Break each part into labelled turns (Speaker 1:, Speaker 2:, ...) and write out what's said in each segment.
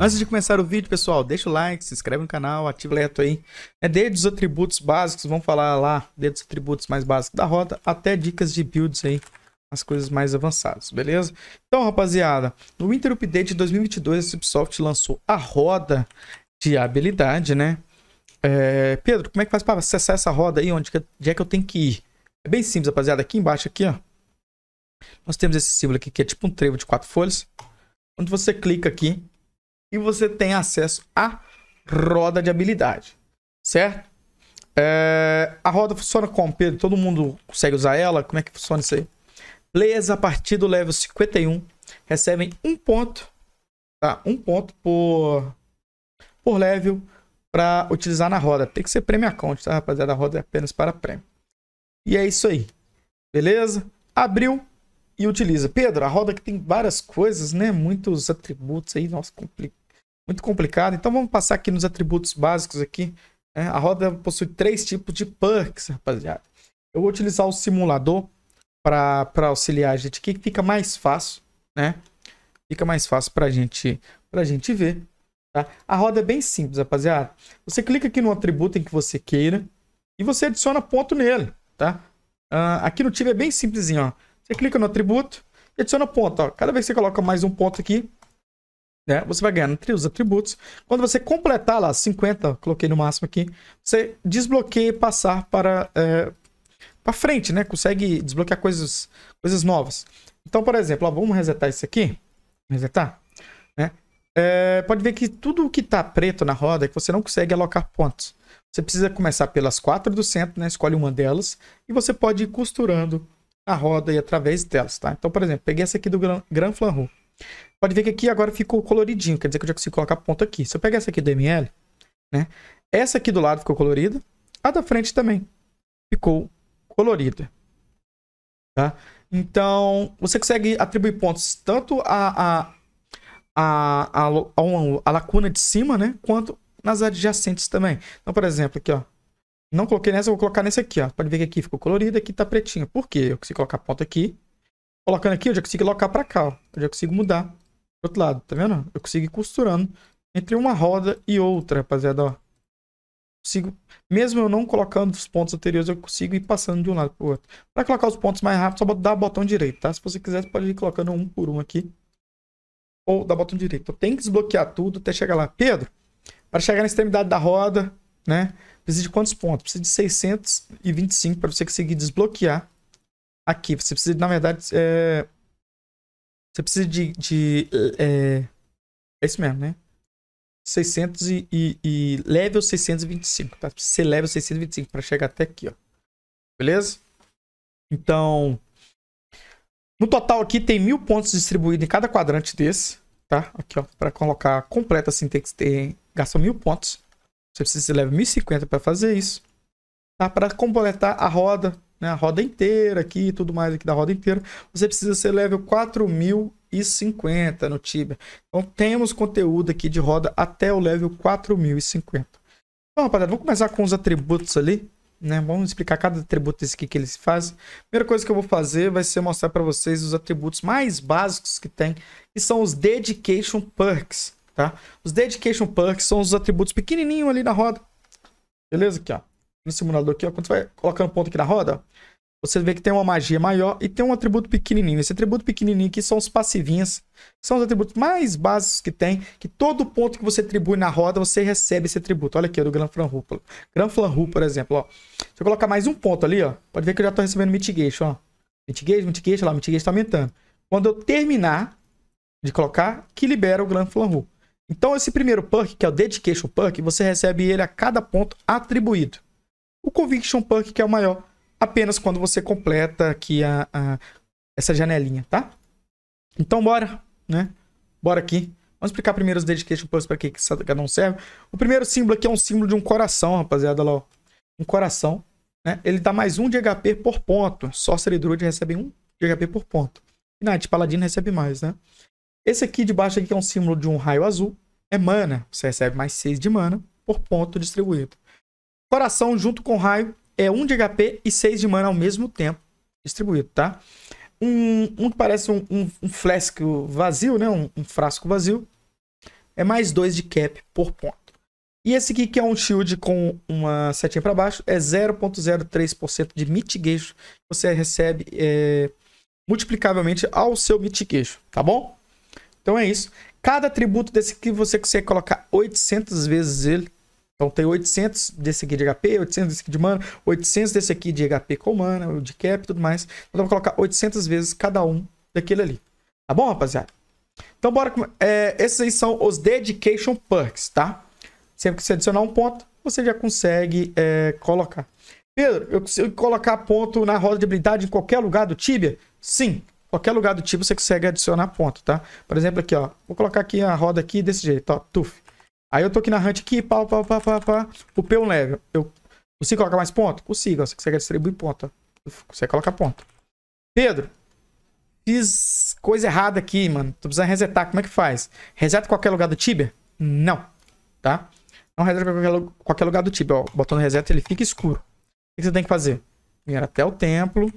Speaker 1: Antes de começar o vídeo, pessoal, deixa o like, se inscreve no canal, ativa o leto aí. É desde os atributos básicos, vamos falar lá, desde os atributos mais básicos da roda, até dicas de builds aí, as coisas mais avançadas, beleza? Então, rapaziada, no Winter Update 2022, a Cipsoft lançou a roda de habilidade, né? É, Pedro, como é que faz para acessar essa roda aí? Onde, onde é que eu tenho que ir? É bem simples, rapaziada. Aqui embaixo, aqui, ó. Nós temos esse símbolo aqui, que é tipo um trevo de quatro folhas. Quando você clica aqui, e você tem acesso à roda de habilidade, certo? É, a roda funciona com Pedro? Todo mundo consegue usar ela? Como é que funciona isso aí? Players a partir do level 51 recebem um ponto, tá? Um ponto por, por level para utilizar na roda. Tem que ser prêmio account, tá, rapaziada? A roda é apenas para prêmio. E é isso aí. Beleza? Abriu, e utiliza. Pedro, a roda que tem várias coisas, né? Muitos atributos aí, nossa, compli... muito complicado. Então vamos passar aqui nos atributos básicos aqui. Né? A roda possui três tipos de perks, rapaziada. Eu vou utilizar o simulador para auxiliar a gente aqui, que fica mais fácil, né? Fica mais fácil para gente, a gente ver. Tá? A roda é bem simples, rapaziada. Você clica aqui no atributo em que você queira e você adiciona ponto nele, tá? Uh, aqui no time é bem simplesinho, ó. Você clica no atributo e adiciona ponto. Ó. Cada vez que você coloca mais um ponto aqui, né, você vai ganhando os atributos. Quando você completar lá 50, coloquei no máximo aqui, você desbloqueia e passar para, é, para frente, né? Consegue desbloquear coisas, coisas novas. Então, por exemplo, ó, vamos resetar isso aqui. Resetar. Né? É, pode ver que tudo que está preto na roda é que você não consegue alocar pontos. Você precisa começar pelas quatro do centro, né? escolhe uma delas e você pode ir costurando a roda e através delas, tá? Então, por exemplo, peguei essa aqui do Gran, Gran Flanru. Pode ver que aqui agora ficou coloridinho, quer dizer que eu já consigo colocar ponto aqui. Se eu pegar essa aqui do ML, né? Essa aqui do lado ficou colorida, a da frente também ficou colorida, tá? Então, você consegue atribuir pontos tanto a, a, a, a, a, a lacuna de cima, né? Quanto nas adjacentes também. Então, por exemplo, aqui, ó. Não coloquei nessa, vou colocar nessa aqui, ó. Pode ver que aqui ficou colorido, aqui tá pretinho. Por quê? Eu consigo colocar a ponta aqui. Colocando aqui, eu já consigo colocar pra cá, ó. Eu já consigo mudar pro outro lado, tá vendo? Eu consigo ir costurando entre uma roda e outra, rapaziada, ó. Consigo, mesmo eu não colocando os pontos anteriores, eu consigo ir passando de um lado pro outro. Pra colocar os pontos mais rápido, só dá o botão direito, tá? Se você quiser, você pode ir colocando um por um aqui. Ou dá o botão direito. Então, tem que desbloquear tudo até chegar lá. Pedro, para chegar na extremidade da roda, né? Precisa de quantos pontos? Precisa de 625 para você conseguir desbloquear aqui. Você precisa, na verdade, é... você precisa de... de é... é isso mesmo, né? 600 e, e, e level 625, tá? Você leva 625 para chegar até aqui, ó. Beleza? Então, no total aqui tem mil pontos distribuídos em cada quadrante desse, tá? Aqui, ó, para colocar completo assim tem que ter, gastam mil pontos. Você precisa de level 1050 para fazer isso. Tá? Para completar a roda, né? a roda inteira aqui e tudo mais aqui da roda inteira, você precisa ser level 4050 no Tibia. Então temos conteúdo aqui de roda até o level 4050. Então, rapaziada, vamos começar com os atributos ali. Né? Vamos explicar cada atributo desse aqui que eles fazem. Primeira coisa que eu vou fazer vai ser mostrar para vocês os atributos mais básicos que tem, que são os Dedication Perks tá? Os dedication perks são os atributos pequenininho ali na roda. Beleza? Aqui, ó. No simulador aqui, ó. Quando você vai colocando ponto aqui na roda, você vê que tem uma magia maior e tem um atributo pequenininho. Esse atributo pequenininho aqui são os passivinhas. São os atributos mais básicos que tem, que todo ponto que você atribui na roda, você recebe esse atributo. Olha aqui, do Gran Flanrupa. Gran Flanrupa, por exemplo, ó. Se eu colocar mais um ponto ali, ó, pode ver que eu já estou recebendo mitigation, ó. Mitigation, mitigation, lá, mitigation tá aumentando. Quando eu terminar de colocar, que libera o Gran Flanrupa. Então, esse primeiro perk, que é o Dedication Perk, você recebe ele a cada ponto atribuído. O Conviction Perk, que é o maior, apenas quando você completa aqui a, a essa janelinha, tá? Então, bora, né? Bora aqui. Vamos explicar primeiro os Dedication Perks para que cada um serve. O primeiro símbolo aqui é um símbolo de um coração, rapaziada, lá, ó. Um coração, né? Ele dá mais um de HP por ponto. Sorcerer Druid recebe um de HP por ponto. E Knight Paladino recebe mais, né? Esse aqui de baixo aqui, que é um símbolo de um raio azul, é mana. Você recebe mais 6 de mana por ponto distribuído. Coração junto com raio é 1 de HP e 6 de mana ao mesmo tempo distribuído, tá? Um, um que parece um, um, um flasco vazio, né? Um, um frasco vazio. É mais 2 de cap por ponto. E esse aqui, que é um shield com uma setinha para baixo, é 0.03% de mitigation. Você recebe é, multiplicavelmente ao seu mitigation, tá bom? Então é isso. Cada atributo desse aqui você consegue colocar 800 vezes ele. Então tem 800 desse aqui de HP, 800 desse aqui de mana, 800 desse aqui de HP com mana, de cap e tudo mais. Então vou colocar 800 vezes cada um daquele ali. Tá bom, rapaziada? Então bora... É, esses aí são os Dedication Perks, tá? Sempre que você adicionar um ponto, você já consegue é, colocar. Pedro, eu consigo colocar ponto na roda de habilidade em qualquer lugar do Tibia? Sim, Qualquer lugar do tipo você consegue adicionar ponto, tá? Por exemplo, aqui, ó. Vou colocar aqui a roda aqui desse jeito, ó. Tuf. Aí eu tô aqui na hunt aqui, pau, pau, pau, pau, pau. O P1 é level. Eu consigo colocar mais ponto? Consigo, ó. Você consegue distribuir ponto, ó. Você coloca ponto. Pedro, fiz coisa errada aqui, mano. Tô precisando resetar. Como é que faz? Reseta qualquer lugar do Tibia? Não, tá? Não reseta qualquer, qualquer lugar do Tibia, ó. Botando reset ele fica escuro. O que você tem que fazer? Venha até o templo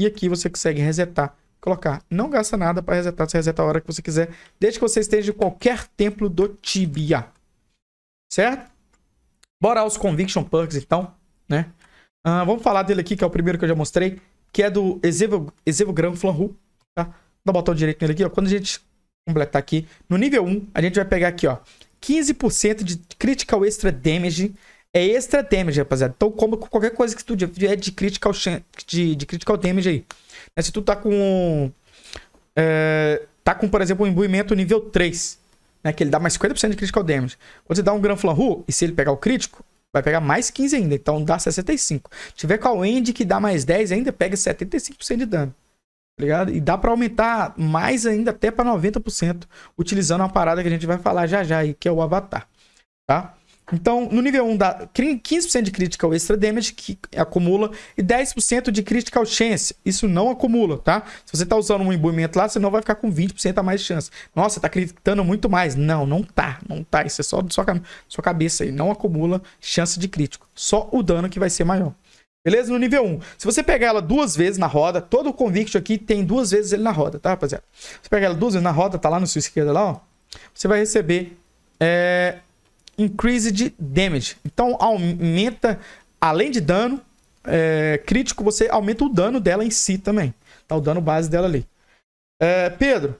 Speaker 1: e aqui você consegue resetar. Colocar, não gasta nada para resetar, você reseta a hora que você quiser, desde que você esteja em qualquer templo do Tibia. Certo? Bora aos Conviction Perks, então, né? Uh, vamos falar dele aqui, que é o primeiro que eu já mostrei, que é do Ezevo, Ezevo Gran Flanru, tá? Dá o botão direito nele aqui, ó. Quando a gente completar aqui, no nível 1, a gente vai pegar aqui, ó, 15% de Critical Extra Damage é extra damage, rapaziada. Então, como qualquer coisa que tu tiver é de critical, de, de critical damage aí. Né? Se tu tá com. É, tá com, por exemplo, um imbuimento nível 3, né? Que ele dá mais 50% de critical damage. Quando você dá um Gran Flanru, e se ele pegar o crítico, vai pegar mais 15 ainda. Então dá 65. Se tiver com a End que dá mais 10 ainda, pega 75% de dano. Tá ligado? E dá para aumentar mais ainda até para 90%, utilizando uma parada que a gente vai falar já já aí, que é o avatar, tá? Então, no nível 1 dá 15% de critical extra damage, que acumula, e 10% de critical chance. Isso não acumula, tá? Se você tá usando um imbuimento lá, você não vai ficar com 20% a mais de chance. Nossa, tá critando muito mais. Não, não tá. Não tá. Isso é só da sua, sua cabeça aí. Não acumula chance de crítico. Só o dano que vai ser maior. Beleza? No nível 1. Se você pegar ela duas vezes na roda, todo o convict aqui tem duas vezes ele na roda, tá, rapaziada? Se pegar ela duas vezes na roda, tá lá no sua esquerda lá, ó. Você vai receber é, Increased Damage. Então aumenta, além de dano é, crítico, você aumenta o dano dela em si também. Tá o dano base dela ali. É, Pedro,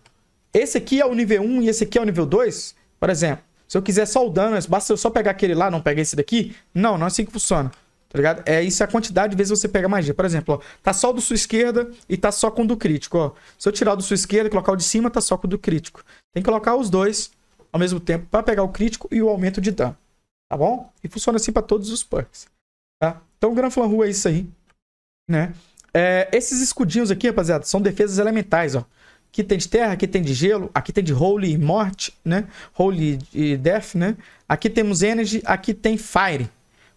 Speaker 1: esse aqui é o nível 1 e esse aqui é o nível 2? Por exemplo, se eu quiser só o dano, basta eu só pegar aquele lá, não pegar esse daqui? Não, não é assim que funciona. Tá ligado? É isso é a quantidade de vezes você pega magia. Por exemplo, ó, tá só o do sua esquerda e tá só com o do crítico, ó. Se eu tirar o do sua esquerda e colocar o de cima, tá só com o do crítico. Tem que colocar os dois ao mesmo tempo para pegar o crítico e o aumento de dano, tá bom? E funciona assim para todos os perks, tá? Então o Gran é isso aí, né? É, esses escudinhos aqui, rapaziada, são defesas elementais, ó. Aqui tem de terra, aqui tem de gelo, aqui tem de holy e morte, né? Holy e death, né? Aqui temos energy, aqui tem fire,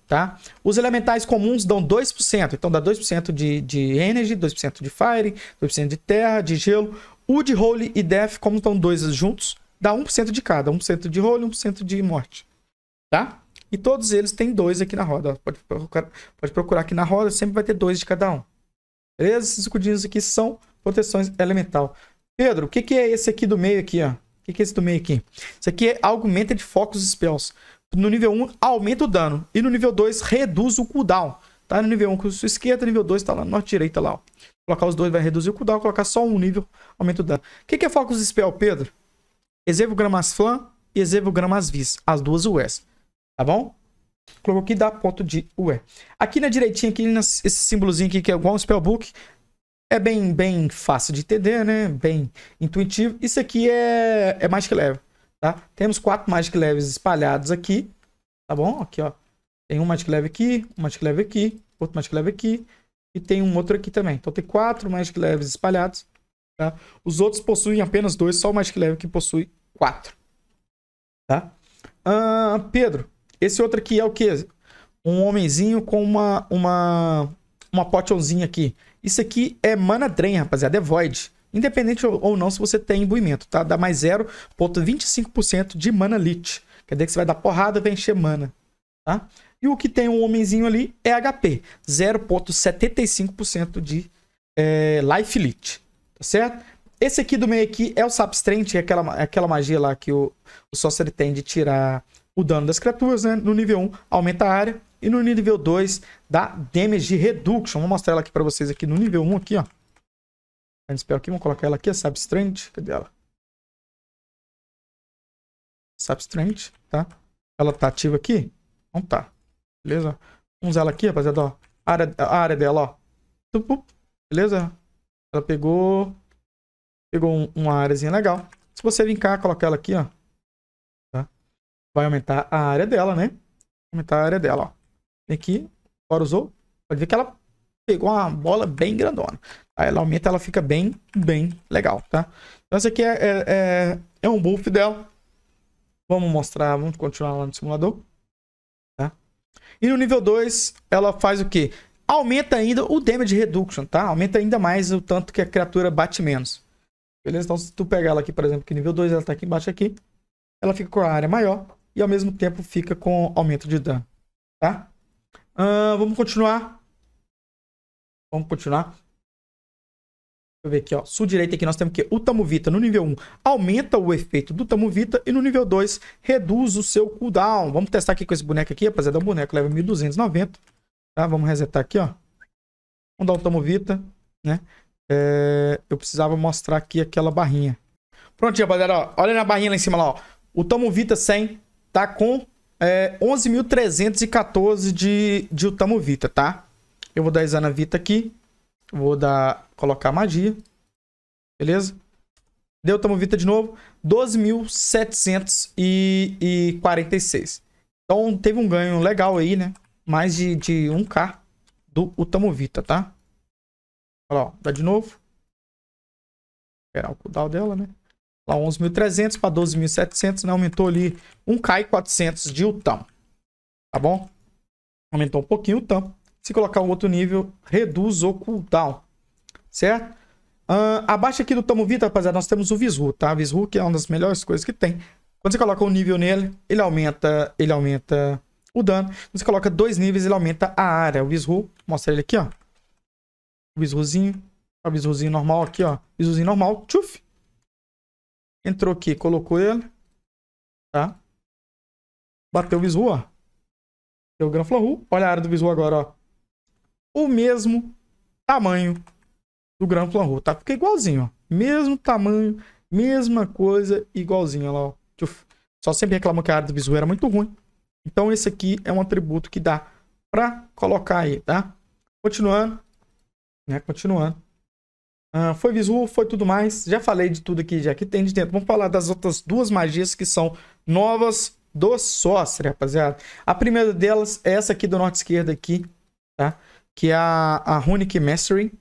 Speaker 1: tá? Os elementais comuns dão 2%, então dá 2% de, de energy, 2% de fire, 2% de terra, de gelo. O de holy e death, como estão dois juntos, dá 1% de cada. 1% de e 1% de morte. Tá? E todos eles têm dois aqui na roda. Pode procurar, pode procurar aqui na roda, sempre vai ter dois de cada um. Beleza? Esses escudinhos aqui são proteções elemental. Pedro, o que, que é esse aqui do meio aqui, ó? O que, que é esse do meio aqui? Isso aqui é Augmented Focus Spells. No nível 1, aumenta o dano. E no nível 2, reduz o cooldown. Tá no nível 1 com a sua esquerda, nível 2 tá lá na norte direita lá, ó. Colocar os dois vai reduzir o cooldown, colocar só um nível, aumenta o dano. O que, que é Focus Spell, Pedro? Exevo gramas flan e exevo gramas vis, as duas UEs, tá bom? Coloquei da ponto de UE. Aqui na direitinha, aqui nesse símbolozinho aqui que é igual um spellbook, é bem, bem fácil de entender, né? Bem intuitivo. Isso aqui é, é Magic Level, tá? Temos quatro Magic Levels espalhados aqui, tá bom? Aqui, ó. Tem um Magic Level aqui, um Magic Level aqui, outro Magic Level aqui e tem um outro aqui também. Então tem quatro Magic Levels espalhados Tá? Os outros possuem apenas dois, só o Magic Level que possui quatro. Tá? Ah, Pedro, esse outro aqui é o quê? Um homenzinho com uma, uma, uma potionzinha aqui. Isso aqui é Mana Drain, rapaziada, é Void. Independente ou não se você tem imbuimento, tá? Dá mais 0.25% de Mana lit. Quer dizer que você vai dar porrada e vai encher mana, tá? E o que tem um homenzinho ali é HP, 0.75% de é, Life lit certo? Esse aqui do meio aqui é o Substrand, é aquela, é aquela magia lá que o, o sorcerer tem de tirar o dano das criaturas, né? No nível 1, aumenta a área. E no nível 2, dá Damage Reduction. Vou mostrar ela aqui pra vocês aqui no nível 1 aqui, ó. A gente aqui, vamos colocar ela aqui, a Substrand. Cadê ela? Strength tá? Ela tá ativa aqui? Então tá. Beleza? Vamos usar ela aqui, rapaziada, ó. A área, a área dela, ó. Beleza? Ela pegou... Pegou um, uma áreazinha legal. Se você linkar, colocar ela aqui, ó. Tá? Vai aumentar a área dela, né? Aumentar a área dela, ó. Vem aqui. Agora usou. Pode ver que ela pegou uma bola bem grandona. Aí ela aumenta, ela fica bem, bem legal, tá? Então esse aqui é, é, é, é um buff dela. Vamos mostrar, vamos continuar lá no simulador. Tá? E no nível 2, ela faz o quê? aumenta ainda o damage reduction, tá? Aumenta ainda mais o tanto que a criatura bate menos. Beleza? Então, se tu pegar ela aqui, por exemplo, que nível 2, ela tá aqui embaixo aqui, ela fica com a área maior e ao mesmo tempo fica com aumento de dano, tá? Uh, vamos continuar. Vamos continuar. Deixa eu ver aqui, ó. Sul direito aqui nós temos que o Tamuvita no nível 1 aumenta o efeito do Tamuvita e no nível 2 reduz o seu cooldown. Vamos testar aqui com esse boneco aqui, rapaziada. É um boneco leva 1290. Tá? Vamos resetar aqui, ó. Vamos dar o Tamo Vita, né? É, eu precisava mostrar aqui aquela barrinha. Pronto, rapaziada, ó. Olha na barrinha lá em cima, lá, ó. O Tamo Vita 100 tá com é, 11.314 de, de Utamo Vita, tá? Eu vou dar Exana Vita aqui. Vou dar... Colocar magia. Beleza? Deu Tamo Vita de novo. 12.746. Então, teve um ganho legal aí, né? mais de, de 1K do Utamovita, tá? Olha lá, dá de novo. era o cooldown dela, né? Lá 11.300 para 12.700, né? Aumentou ali 1K e 400 de Utam, tá bom? Aumentou um pouquinho o Utam. Se colocar um outro nível, reduz o cooldown, certo? Uh, abaixo aqui do Tamovita, rapaziada, nós temos o Visru, tá? Visru que é uma das melhores coisas que tem. Quando você coloca um nível nele, ele aumenta, ele aumenta o dano. Você coloca dois níveis, ele aumenta a área. O visru mostra ele aqui, ó. O visruzinho O visruzinho normal aqui, ó. Visruzinho normal. Tchuf. Entrou aqui, colocou ele. Tá? Bateu o Visru, ó. Deu o Granfloru. Olha a área do visru agora, ó. O mesmo tamanho do Granfloru, tá? Fica igualzinho, ó. Mesmo tamanho, mesma coisa, igualzinho, ó lá, ó. Tchuf. Só sempre reclamam que a área do visru era muito ruim. Então, esse aqui é um atributo que dá para colocar aí, tá? Continuando, né? Continuando. Ah, foi visual, foi tudo mais. Já falei de tudo aqui, já que tem de dentro. Vamos falar das outras duas magias que são novas do sócio, rapaziada. A primeira delas é essa aqui do norte esquerda aqui, tá? Que é a, a Runic Mastery.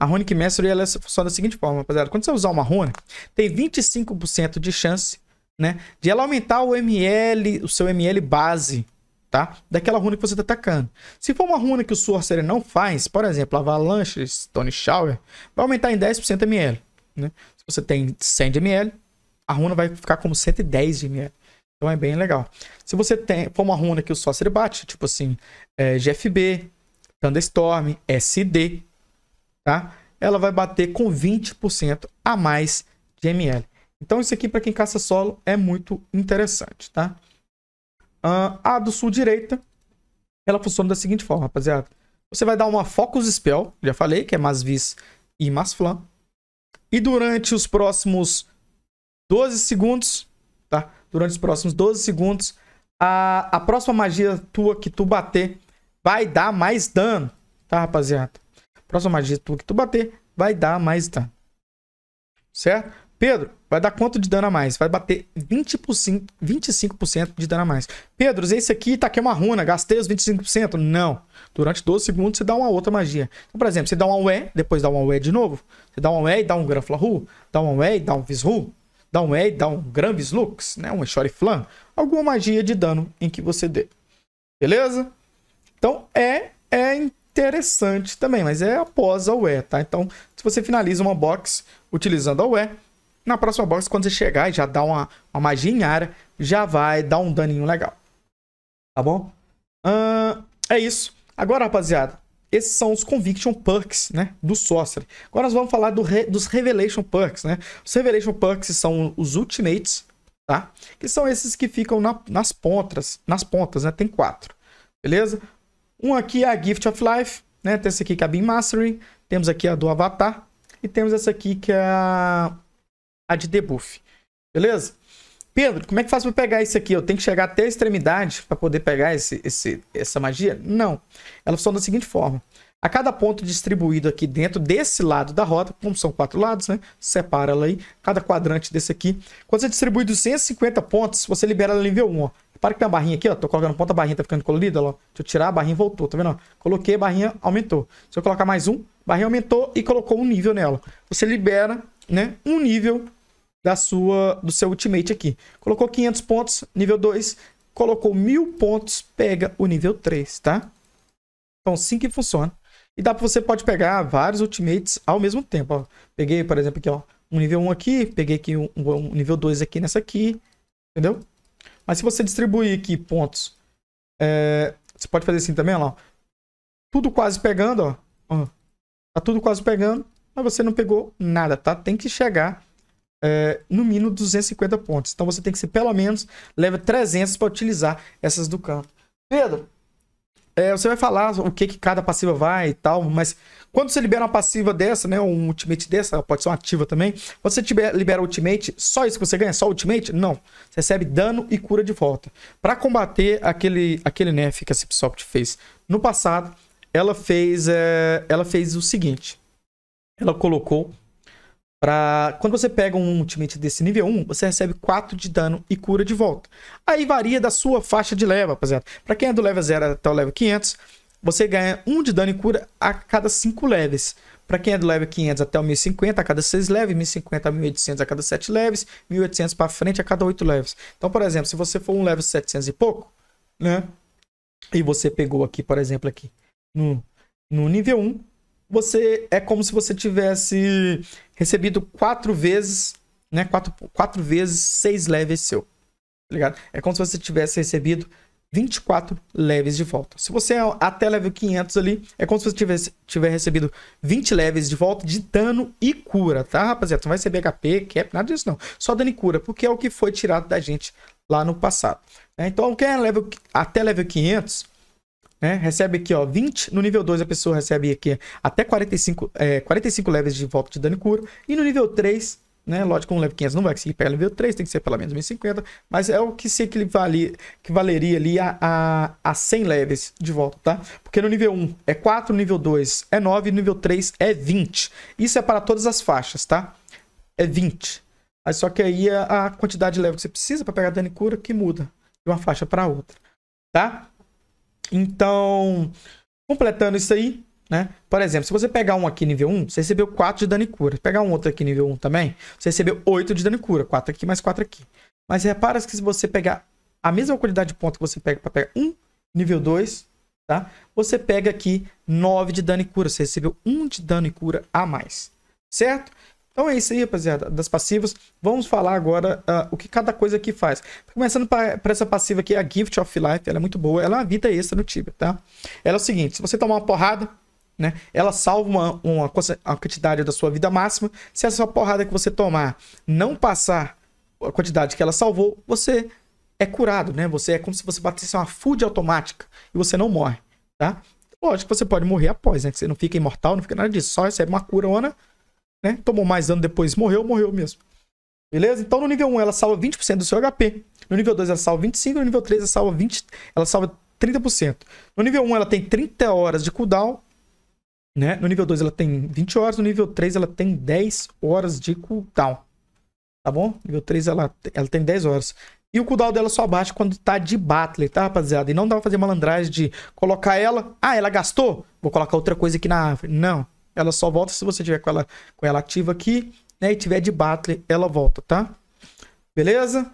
Speaker 1: A Runic Mastery ela é só da seguinte forma, rapaziada. Quando você usar uma runa, tem 25% de chance né? De ela aumentar o ML, o seu ML base, tá? Daquela runa que você está atacando. Se for uma runa que o Sorcerer não faz, por exemplo, Avalanche, Stone Shower, vai aumentar em 10% ML, né? Se você tem 100 de ML, a runa vai ficar como 110 de ML. Então é bem legal. Se você tem, for uma runa que o Sorcerer bate, tipo assim, é, GFB, Thunderstorm, SD, tá? Ela vai bater com 20% a mais de ML. Então isso aqui para quem caça solo é muito interessante, tá? Uh, a do sul direita, ela funciona da seguinte forma, rapaziada. Você vai dar uma Focus Spell, já falei, que é mais vis e mais flan. E durante os próximos 12 segundos, tá? Durante os próximos 12 segundos, a, a próxima magia tua que tu bater vai dar mais dano, tá, rapaziada? Próxima magia tua que tu bater vai dar mais dano. Certo? Pedro, Vai dar quanto de dano a mais? Vai bater 20%, 25% de dano a mais. Pedro, esse aqui tá aqui é uma runa, gastei os 25%? Não. Durante 12 segundos você dá uma outra magia. Então, por exemplo, você dá um UE, depois dá um UE de novo. Você dá um UE e dá um Ru. dá um UE e dá um Visru, dá um E e dá um Gran né? Um shoryflam. Alguma magia de dano em que você dê. Beleza? Então, E é, é interessante também, mas é após a UE, tá? Então, se você finaliza uma box utilizando a UE, na próxima box, quando você chegar e já dá uma, uma magia em área, já vai dar um daninho legal. Tá bom? Uh, é isso. Agora, rapaziada, esses são os Conviction Perks, né? Do Sorcery. Agora nós vamos falar do re... dos Revelation Perks, né? Os Revelation Perks são os Ultimates, tá? Que são esses que ficam na... nas pontas, nas pontas, né? Tem quatro, beleza? Um aqui é a Gift of Life, né? Tem esse aqui que é a Beam Mastery, temos aqui a do Avatar e temos essa aqui que é a a de debuff. Beleza? Pedro, como é que faz para pegar isso aqui? Eu tenho que chegar até a extremidade para poder pegar esse, esse, essa magia? Não. Ela funciona da seguinte forma. A cada ponto distribuído aqui dentro desse lado da rota, como são quatro lados, né? Separa ela aí, cada quadrante desse aqui. Quando você distribui 250 pontos, você libera ela nível 1, ó. Repara que tem uma barrinha aqui, ó. Tô colocando ponta, a barrinha tá ficando colorida, ó. Deixa eu tirar, a barrinha voltou, tá vendo? Coloquei, a barrinha aumentou. Se eu colocar mais um, a barrinha aumentou e colocou um nível nela. Você libera, né? Um nível da sua, do seu Ultimate aqui. Colocou 500 pontos, nível 2. Colocou 1000 pontos, pega o nível 3, tá? Então, assim que funciona. E dá para você pode pegar vários Ultimates ao mesmo tempo, ó. Peguei, por exemplo, aqui, ó. Um nível 1 aqui, peguei aqui um, um nível 2 aqui nessa aqui, entendeu? Mas se você distribuir aqui pontos, é, você pode fazer assim também, ó. tudo quase pegando, ó. Tá tudo quase pegando, mas você não pegou nada, tá? Tem que chegar é, no mínimo 250 pontos. Então você tem que ser pelo menos leva 300 para utilizar essas do campo. Pedro, é, você vai falar o que, que cada passiva vai e tal, mas quando você libera uma passiva dessa, né, um ultimate dessa, pode ser uma ativa também, você tiver, libera ultimate, só isso que você ganha? Só ultimate? Não. Você recebe dano e cura de volta. Para combater aquele, aquele nerf né, que a Cipsoft fez no passado, ela fez, é, ela fez o seguinte, ela colocou Pra... Quando você pega um ultimate desse nível 1, você recebe 4 de dano e cura de volta. Aí varia da sua faixa de leva, rapaziada. Pra quem é do level 0 até o level 500, você ganha 1 de dano e cura a cada 5 levels. Pra quem é do level 500 até o 1050, a cada 6 levels, 1050 a 1800 a cada 7 levels, 1800 pra frente a cada 8 levels. Então, por exemplo, se você for um level 700 e pouco, né? E você pegou aqui, por exemplo, aqui no, no nível 1, você é como se você tivesse recebido quatro vezes, né? Quatro, quatro vezes seis leves seu. Tá ligado? É como se você tivesse recebido 24 leves de volta. Se você é até level 500 ali, é como se você tivesse, tiver recebido 20 leves de volta de dano e cura, tá, rapaziada? Não vai ser BHP, cap, nada disso não. Só dano e cura, porque é o que foi tirado da gente lá no passado. Né? Então, quem é level, até level 500, né? Recebe aqui, ó, 20. No nível 2, a pessoa recebe aqui até 45, é, 45 levels de volta de dano e cura. E no nível 3, né? Lógico, um level 500 não vai conseguir pegar nível 3, tem que ser pelo menos 1050. Mas é o que se que valeria ali a, a, a 100 leves de volta, tá? Porque no nível 1 é 4, no nível 2 é 9, no nível 3 é 20. Isso é para todas as faixas, tá? É 20. Mas só que aí a, a quantidade de level que você precisa para pegar dano e cura que muda de uma faixa para outra, tá? Então, completando isso aí, né? Por exemplo, se você pegar um aqui nível 1, você recebeu 4 de dano e cura. Se pegar um outro aqui nível 1 também, você recebeu 8 de dano e cura. 4 aqui mais 4 aqui. Mas repara que se você pegar a mesma quantidade de ponto que você pega para pegar um nível 2, tá? Você pega aqui 9 de dano e cura. Você recebeu 1 de dano e cura a mais. Certo? Então é isso aí, rapaziada, das passivas. Vamos falar agora uh, o que cada coisa aqui faz. Começando por essa passiva aqui, a Gift of Life, ela é muito boa. Ela é uma vida extra no Tibia, tá? Ela é o seguinte, se você tomar uma porrada, né, ela salva uma, uma, uma quantidade da sua vida máxima. Se essa porrada que você tomar não passar a quantidade que ela salvou, você é curado, né? Você é como se você batesse uma food automática e você não morre, tá? Lógico, você pode morrer após, né? Que você não fica imortal, não fica nada disso. Só recebe uma curona né? Tomou mais dano depois, morreu, morreu mesmo. Beleza? Então no nível 1 ela salva 20% do seu HP. No nível 2 ela salva 25%, no nível 3 ela salva 20%, ela salva 30%. No nível 1 ela tem 30 horas de cooldown, né? No nível 2 ela tem 20 horas, no nível 3 ela tem 10 horas de cooldown. Tá bom? Nível 3 ela, ela tem 10 horas. E o cooldown dela só baixa quando tá de battle, tá, rapaziada? E não dá pra fazer malandragem de colocar ela. Ah, ela gastou? Vou colocar outra coisa aqui na árvore. Não ela só volta se você tiver com ela, com ela ativa aqui, né? E tiver de Battle, ela volta, tá? Beleza?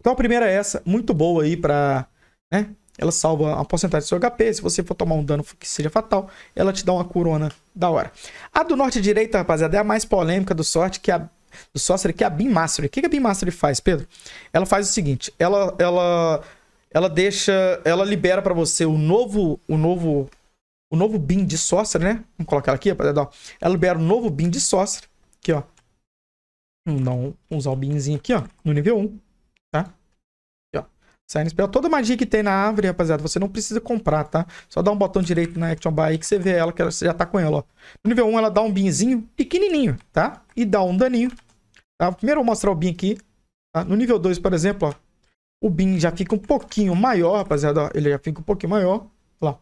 Speaker 1: Então a primeira é essa, muito boa aí pra, né? Ela salva a porcentagem do seu HP, se você for tomar um dano que seja fatal, ela te dá uma corona da hora. A do norte direita, rapaziada, é a mais polêmica do sorte, que é a do Sorcerer, que é a Beam Mastery. O que a Beam Mastery faz, Pedro? Ela faz o seguinte, ela, ela, ela deixa, ela libera para você o novo, o novo o novo bin de sócio, né? Vamos colocar ela aqui, rapaziada. Ó. Ela libera o novo bin de sócio. Aqui, ó. Vamos um, usar o binzinho aqui, ó. No nível 1, tá? ó no espelho. Toda magia que tem na árvore, rapaziada, você não precisa comprar, tá? Só dá um botão direito na Action Buy aí que você vê ela, que você já tá com ela, ó. No nível 1, ela dá um binzinho pequenininho, tá? E dá um daninho. Tá? Primeiro eu vou mostrar o bin aqui. Tá? No nível 2, por exemplo, ó. O bin já fica um pouquinho maior, rapaziada. Ó. Ele já fica um pouquinho maior. Olha lá.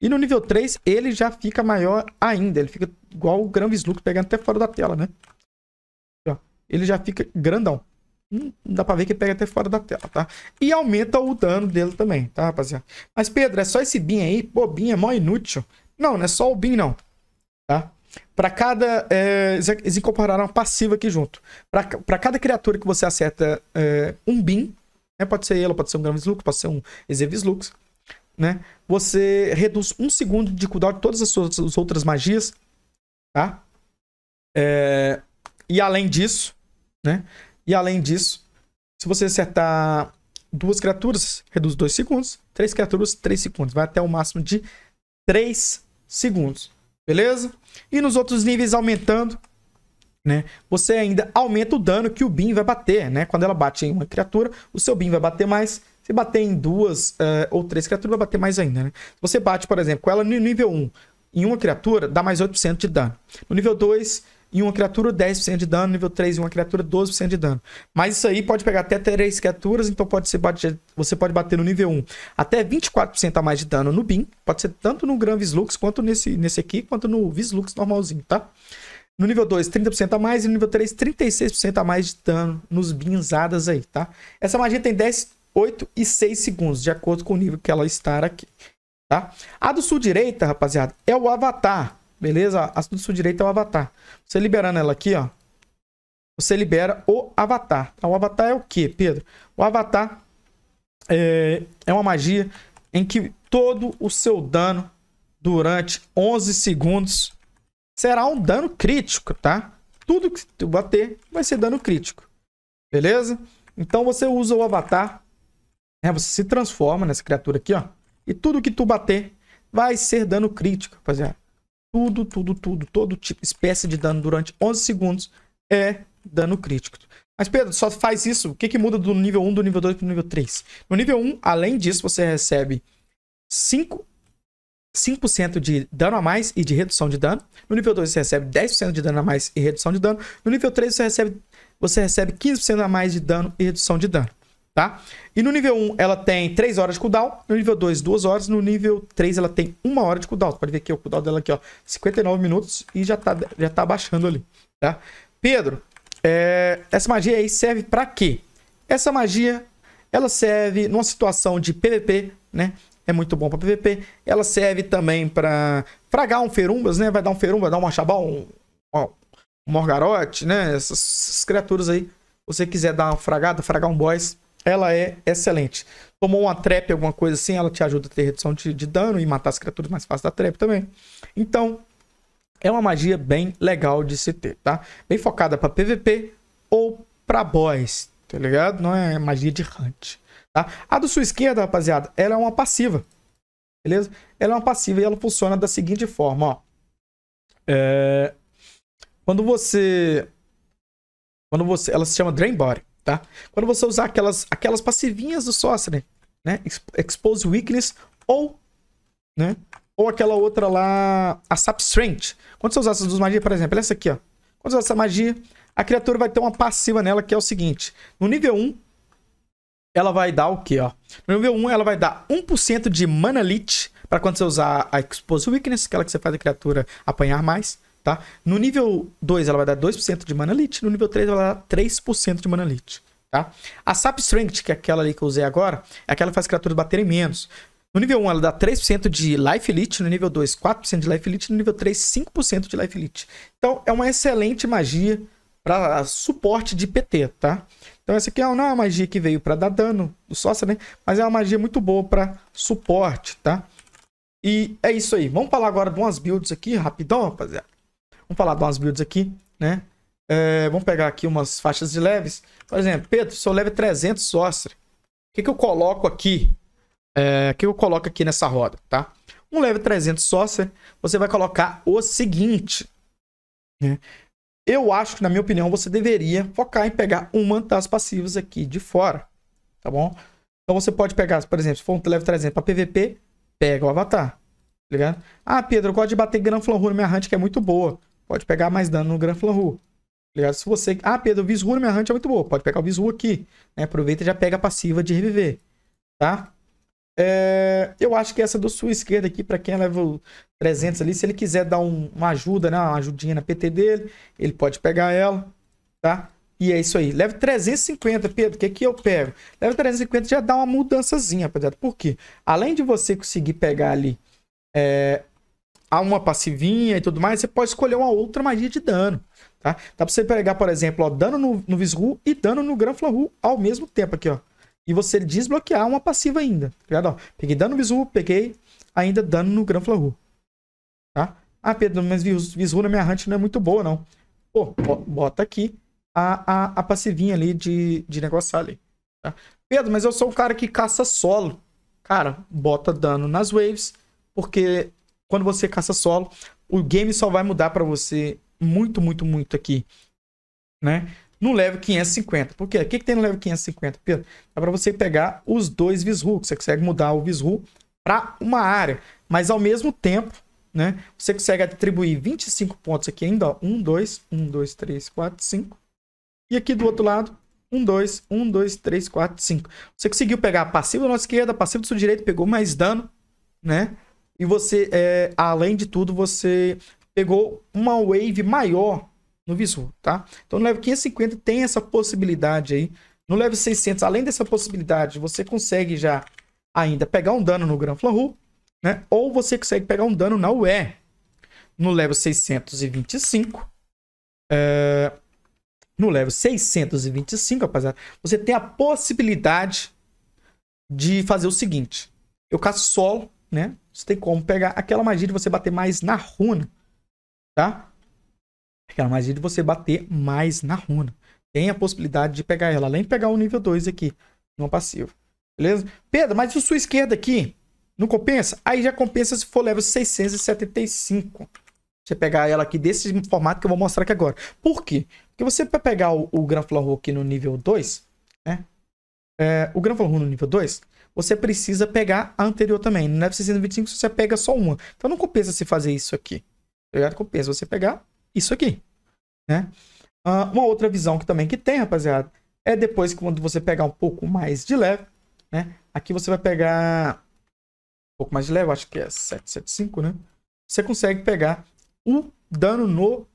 Speaker 1: E no nível 3, ele já fica maior ainda. Ele fica igual o Gran Sluk, pegando até fora da tela, né? Ele já fica grandão. Hum, dá pra ver que pega até fora da tela, tá? E aumenta o dano dele também, tá, rapaziada? Mas, Pedro, é só esse bin aí? Pô, bin é mó inútil. Não, não é só o bin, não. Tá? Pra cada... Eh, é, eles incorporaram passiva aqui junto. Pra, pra cada criatura que você acerta é, um bin, né? Pode ser ela, pode ser um Gravis Lux, pode ser um Exevis Lux né? Você reduz um segundo de cooldown de todas as suas outras magias, tá? É... E além disso, né? E além disso, se você acertar duas criaturas, reduz 2 segundos. Três criaturas, 3 segundos. Vai até o máximo de 3 segundos. Beleza? E nos outros níveis aumentando, né? Você ainda aumenta o dano que o Bin vai bater, né? Quando ela bate em uma criatura, o seu Bin vai bater mais se bater em duas uh, ou três criaturas, vai bater mais ainda, né? Se você bate, por exemplo, com ela no nível 1 em uma criatura, dá mais 8% de dano. No nível 2, em uma criatura, 10% de dano. No nível 3, em uma criatura, 12% de dano. Mas isso aí pode pegar até três criaturas, então pode ser bater, você pode bater no nível 1 até 24% a mais de dano no BIM. Pode ser tanto no Gran Vislux, quanto nesse, nesse aqui, quanto no Vislux normalzinho, tá? No nível 2, 30% a mais. E no nível 3, 36% a mais de dano nos binzadas aí, tá? Essa magia tem 10 8 e 6 segundos, de acordo com o nível que ela está aqui. Tá? A do sul direita, rapaziada, é o avatar, beleza? A do sul direita é o avatar. Você liberando ela aqui, ó, você libera o avatar. Tá? O avatar é o que, Pedro? O avatar é, é uma magia em que todo o seu dano durante 11 segundos será um dano crítico, tá? Tudo que tu bater vai ser dano crítico. Beleza? Então você usa o avatar é, você se transforma nessa criatura aqui, ó. E tudo que tu bater vai ser dano crítico, rapaziada. Tudo, tudo, tudo, todo tipo, espécie de dano durante 11 segundos é dano crítico. Mas Pedro, só faz isso, o que, que muda do nível 1, do nível 2 para o nível 3? No nível 1, além disso, você recebe 5, 5% de dano a mais e de redução de dano. No nível 2, você recebe 10% de dano a mais e redução de dano. No nível 3, você recebe, você recebe 15% a mais de dano e redução de dano tá? E no nível 1 ela tem 3 horas de cooldown, no nível 2 2 horas, no nível 3 ela tem 1 hora de cooldown. Você pode ver que o cooldown dela aqui, ó, 59 minutos e já tá, já tá baixando ali, tá? Pedro, é, essa magia aí serve para quê? Essa magia, ela serve numa situação de PVP, né? É muito bom para PVP. Ela serve também para fragar um ferumbas, né? Vai dar um ferumba, dar um achabal, um, um morgarote, né? Essas, essas criaturas aí. Se você quiser dar uma fragada, fragar um boss, ela é excelente. Tomou uma trap, alguma coisa assim, ela te ajuda a ter redução de, de dano e matar as criaturas mais fácil da trap também. Então, é uma magia bem legal de se ter, tá? Bem focada para PVP ou para boss, tá ligado? Não é magia de hunt, tá? A do sua esquerda, rapaziada, ela é uma passiva, beleza? Ela é uma passiva e ela funciona da seguinte forma, ó. É... Quando você... Quando você... Ela se chama Drain Body tá? Quando você usar aquelas, aquelas passivinhas do sócio, né? né? Expose Weakness ou, né? Ou aquela outra lá, a Sap Strength. Quando você usar essas duas magias, por exemplo, essa aqui, ó. Quando você usar essa magia, a criatura vai ter uma passiva nela que é o seguinte. No nível 1, ela vai dar o quê, ó? No nível 1, ela vai dar 1% de Mana Leech para quando você usar a Expose Weakness, é aquela que você faz a criatura apanhar mais tá? No nível 2, ela vai dar 2% de mana lit, No nível 3, ela vai dar 3% de mana lit, tá? A Sap Strength, que é aquela ali que eu usei agora, é aquela que faz criaturas baterem menos. No nível 1, ela dá 3% de life leech. No nível 2, 4% de life leech. No nível 3, 5% de life leech. Então, é uma excelente magia para suporte de PT, tá? Então, essa aqui não é uma magia que veio para dar dano do sócio, né? Mas é uma magia muito boa para suporte, tá? E é isso aí. Vamos falar agora de umas builds aqui, rapidão, rapaziada. Vamos falar de umas builds aqui, né? É, vamos pegar aqui umas faixas de leves. Por exemplo, Pedro, se eu leve 300 é sócio, o que, que eu coloco aqui? É, o que eu coloco aqui nessa roda, tá? Um leve 300 é sócio, você vai colocar o seguinte. Né? Eu acho que, na minha opinião, você deveria focar em pegar uma das passivas aqui de fora, tá bom? Então você pode pegar, por exemplo, se for um leve 300 para PVP, pega o avatar, tá ligado? Ah, Pedro, eu gosto de bater Gran Flanruna, minha hunt que é muito boa pode pegar mais dano no Gran Flanru. Tá ligado? Se você. Ah, Pedro, Visru na minha hunt é muito boa. Pode pegar o Visru aqui. Né? Aproveita e já pega a passiva de reviver. Tá? É... Eu acho que essa do sua esquerda aqui, para quem é level 300 ali, se ele quiser dar um, uma ajuda, né? Uma ajudinha na PT dele, ele pode pegar ela. Tá? E é isso aí. Leve 350, Pedro. O que, que eu pego? Leve 350 já dá uma mudançazinha, rapaziada. Por quê? Além de você conseguir pegar ali é, há uma passivinha e tudo mais, você pode escolher uma outra magia de dano. Tá? Dá pra você pegar, por exemplo, ó, dano no, no Visru e dano no Gran Flaru ao mesmo tempo aqui, ó. E você desbloquear uma passiva ainda. Tá ó, peguei dano no Visru, peguei ainda dano no Gran Flaru. Tá? Ah, Pedro, mas Visru na minha hunt não é muito boa, não. Pô, bota aqui a, a, a passivinha ali de, de negociar ali. Tá? Pedro, mas eu sou o cara que caça solo. Cara, bota dano nas waves, porque quando você caça solo, o game só vai mudar para você muito, muito, muito aqui, né? No level 550. Por quê? O que, que tem no level 550, Pedro? É para você pegar os dois Visru, você consegue mudar o Visru para uma área, mas ao mesmo tempo, né? Você consegue atribuir 25 pontos aqui ainda, ó. 1, 2, 1, 2, 3, 4, 5. E aqui do outro lado, 1, 2, 1, 2, 3, 4, 5. Você conseguiu pegar passivo da nossa esquerda, passivo do seu direita, pegou mais dano, né? E você, é, além de tudo, você pegou uma wave maior no visor, tá? Então no level 550 tem essa possibilidade aí. No level 600, além dessa possibilidade, você consegue já ainda pegar um dano no Gran Flanru, né? Ou você consegue pegar um dano na UE. No level 625, é... no level 625, rapaziada, você tem a possibilidade de fazer o seguinte. Eu caço solo né? Você tem como pegar aquela magia de você bater mais na runa, tá? Aquela magia de você bater mais na runa. Tem a possibilidade de pegar ela, além de pegar o nível 2 aqui, no passivo. Beleza? Pedro, mas o sua esquerda aqui não compensa? Aí já compensa se for level 675. Você pegar ela aqui desse formato que eu vou mostrar aqui agora. Por quê? Porque você para pegar o, o Gran aqui no nível 2, né? É, o Gran no nível 2, você precisa pegar a anterior também. No Neve 625 você pega só uma. Então não compensa se fazer isso aqui. Tá compensa você pegar isso aqui, né? Uh, uma outra visão que também que tem, rapaziada, é depois que quando você pegar um pouco mais de leve, né? Aqui você vai pegar um pouco mais de leve, acho que é 775, né? Você consegue pegar o um dano no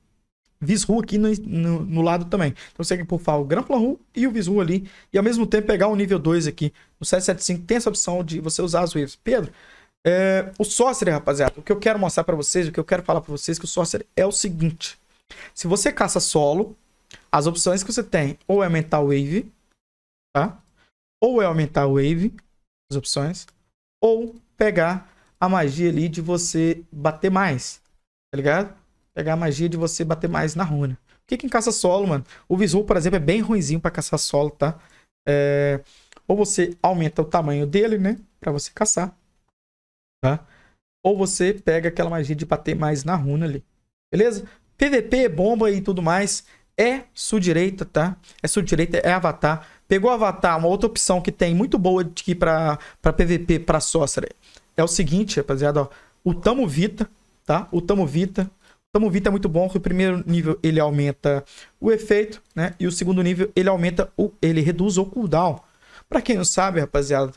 Speaker 1: Visru aqui no, no, no, lado também. Então você tem que pufar o Grampla Ru e o Visru ali. E ao mesmo tempo pegar o nível 2 aqui. No 775 tem essa opção de você usar as waves. Pedro, é, o Sorcerer, rapaziada, o que eu quero mostrar para vocês, o que eu quero falar para vocês, é que o Sorcerer é o seguinte. Se você caça solo, as opções que você tem ou é aumentar o wave, tá? Ou é aumentar o wave, as opções, ou pegar a magia ali de você bater mais, tá ligado? pegar a magia de você bater mais na runa. O que, que em caça solo, mano? O visual, por exemplo, é bem ruimzinho para caçar solo, tá? É... Ou você aumenta o tamanho dele, né? para você caçar. Tá? Ou você pega aquela magia de bater mais na runa ali. Beleza? PVP, é bomba e tudo mais. É sua direita, tá? É sua direita, é avatar. Pegou avatar, uma outra opção que tem muito boa aqui pra, pra PVP, pra sócia. É o seguinte, rapaziada, ó. O Tamo Vita, tá? O Tamo Vita então Vita é muito bom, que o primeiro nível ele aumenta o efeito, né? E o segundo nível ele aumenta o ele reduz o cooldown. Para quem não sabe, rapaziada,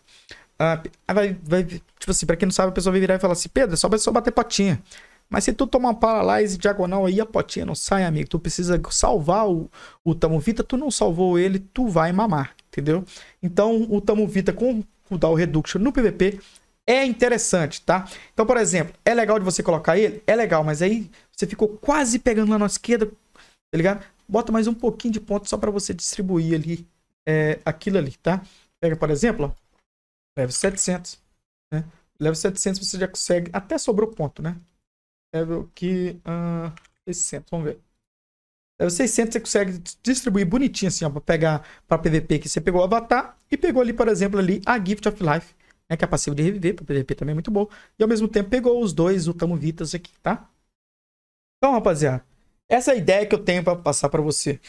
Speaker 1: ah, vai, vai, tipo assim, para quem não sabe, a pessoa vai virar e falar assim: "Pedro, é só vai só bater potinha". Mas se tu tomar um e diagonal aí, a potinha não sai, amigo. Tu precisa salvar o, o Tamo Vita, tu não salvou ele, tu vai mamar, entendeu? Então, o Tamo Vita com o Down Reduction no PVP é interessante, tá? Então, por exemplo, é legal de você colocar ele? É legal, mas aí você ficou quase pegando lá na esquerda, tá ligado? Bota mais um pouquinho de ponto só para você distribuir ali é, aquilo ali, tá? Pega, por exemplo, ó, leve 700, né? Leve 700 você já consegue... Até sobrou ponto, né? Level que Uh, ah, 600, vamos ver. Level 600 você consegue distribuir bonitinho assim, ó, pra pegar pra PVP que você pegou o Avatar e pegou ali, por exemplo, ali a Gift of Life, né? Que é passivo de reviver, pra PVP também é muito bom. E ao mesmo tempo pegou os dois, o Tamo Vitas aqui, tá? Então, rapaziada, essa é a ideia que eu tenho para passar para você.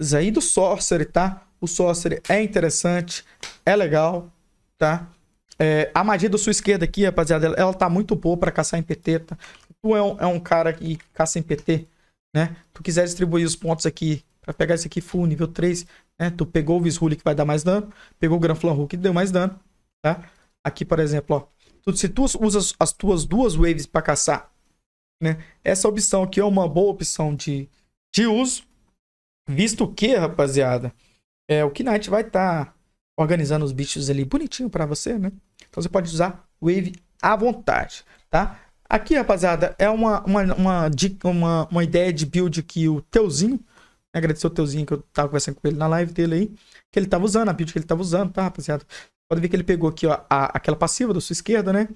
Speaker 1: Isso aí do Sorcery, tá? O Sorcery é interessante, é legal, tá? É, a magia da sua esquerda aqui, rapaziada, ela, ela tá muito boa para caçar em PT, tá? Tu é um, é um cara que caça em PT, né? Tu quiser distribuir os pontos aqui para pegar esse aqui full nível 3, né? Tu pegou o Visrule que vai dar mais dano, pegou o Granflan Hulk que deu mais dano, tá? Aqui, por exemplo, ó. se tu usas as tuas duas waves para caçar né? Essa opção aqui é uma boa opção de, de uso, visto que, rapaziada, é, o Knight vai estar tá organizando os bichos ali bonitinho para você, né? Então você pode usar Wave à vontade, tá? Aqui, rapaziada, é uma, uma, uma, uma, uma ideia de build que o Teuzinho, né? agradecer o Teuzinho que eu tava conversando com ele na live dele aí, que ele tava usando, a build que ele tava usando, tá, rapaziada? Pode ver que ele pegou aqui, ó, a, aquela passiva da sua esquerda, né?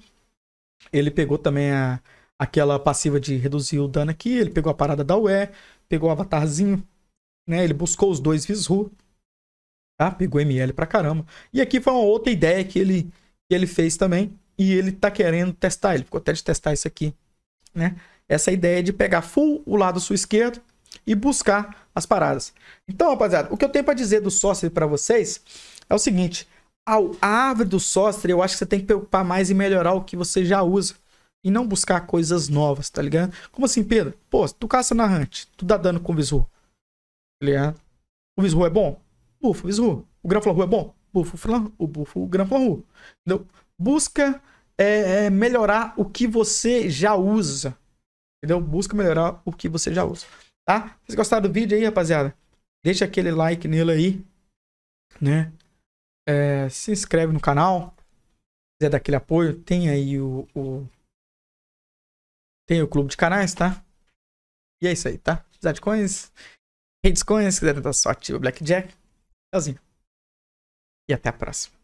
Speaker 1: Ele pegou também a, aquela passiva de reduzir o dano aqui, ele pegou a parada da UE, pegou o avatarzinho, né? Ele buscou os dois Visru, tá? Pegou ML pra caramba. E aqui foi uma outra ideia que ele, que ele fez também, e ele tá querendo testar, ele ficou até de testar isso aqui, né? Essa ideia de pegar full o lado sul esquerdo e buscar as paradas. Então, rapaziada, o que eu tenho para dizer do sócio para vocês é o seguinte, a árvore do sócio, eu acho que você tem que preocupar mais em melhorar o que você já usa e não buscar coisas novas, tá ligado? Como assim, Pedro? Pô, tu caça na Hunt, tu dá dano com o Visru, tá ligado? O Visru é bom? Bufa o Visru. O Granflanru é bom? Bufa o, bufa o Granflanru. Entendeu? Busca é, é, melhorar o que você já usa, entendeu? Busca melhorar o que você já usa, tá? Vocês gostaram do vídeo aí, rapaziada? Deixa aquele like nele aí, né? É, se inscreve no canal, quiser dar aquele apoio, tem aí o, o tem o clube de canais, tá? E é isso aí, tá? Precisar de coins, redes coins, se quiser tentar sorte, o Blackjack. Tchauzinho. E até a próxima.